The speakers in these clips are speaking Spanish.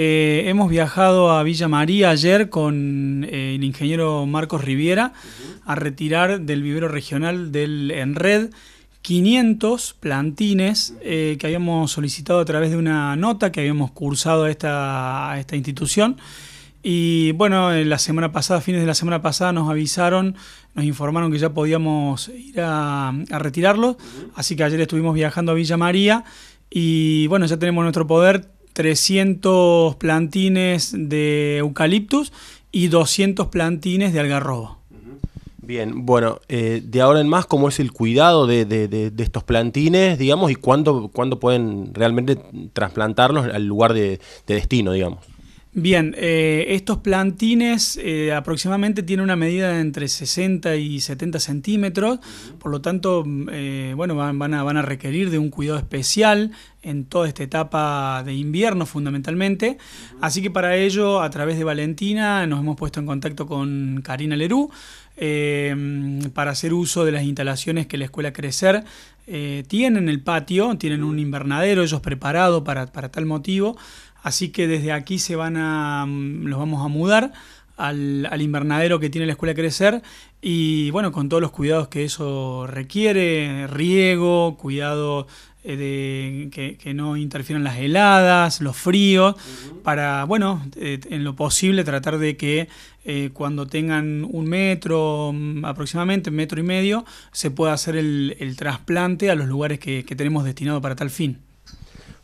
Eh, hemos viajado a Villa María ayer con eh, el ingeniero Marcos Riviera a retirar del vivero regional del Enred 500 plantines eh, que habíamos solicitado a través de una nota que habíamos cursado a esta, institución. Y bueno, la semana pasada, fines de la semana pasada, nos avisaron, nos informaron que ya podíamos ir a, a retirarlos. Así que ayer estuvimos viajando a Villa María y bueno, ya tenemos nuestro poder 300 plantines de eucaliptus y 200 plantines de algarrobo. Bien, bueno, eh, de ahora en más, ¿cómo es el cuidado de, estos plantines, digamos, y cuándo, pueden realmente trasplantarlos al lugar de destino, digamos? Bien, eh, estos plantines eh, aproximadamente tienen una medida de entre 60 y 70 centímetros, por lo tanto, mm, bueno, van, a, requerir de un cuidado especial en toda esta etapa de invierno fundamentalmente. Así que para ello, a través de Valentina, nos hemos puesto en contacto con Karina Lerú eh, para hacer uso de las instalaciones que la Escuela Crecer eh, tiene en el patio, tienen un invernadero ellos preparado para, para tal motivo. Así que desde aquí se van a, mm, los vamos a mudar al, al, invernadero que tiene la escuela Crecer y bueno, con todos los cuidados que eso requiere, riego, cuidado eh, de que, no interfieran las heladas, los fríos, para, bueno, eh, en lo posible tratar de que eh, cuando tengan un metro mm, aproximadamente, metro y medio, se pueda hacer el, trasplante a los lugares que, que tenemos destinado para tal fin.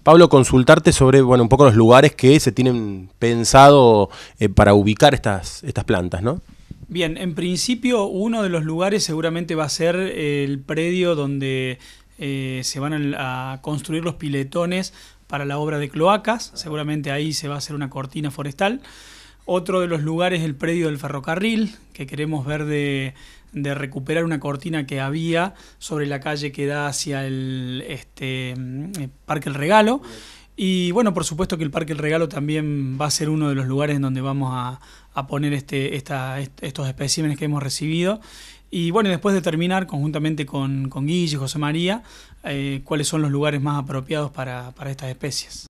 Pablo, consultarte sobre bueno, un poco los lugares que se tienen pensado eh, para ubicar estas, estas plantas, ¿no? Bien, en principio uno de los lugares seguramente va a ser el predio donde eh, se van a construir los piletones para la obra de cloacas, seguramente ahí se va a hacer una cortina forestal. Otro de los lugares es el predio del ferrocarril, que queremos ver de, recuperar una cortina que había sobre la calle que da hacia el este, mm, Parque El Regalo. Y bueno, por supuesto que el Parque El Regalo también va a ser uno de los lugares donde vamos a, poner este, estos especímenes que hemos recibido. Y bueno, después de terminar conjuntamente con, Guille y José María, eh, cuáles son los lugares más apropiados para estas especies.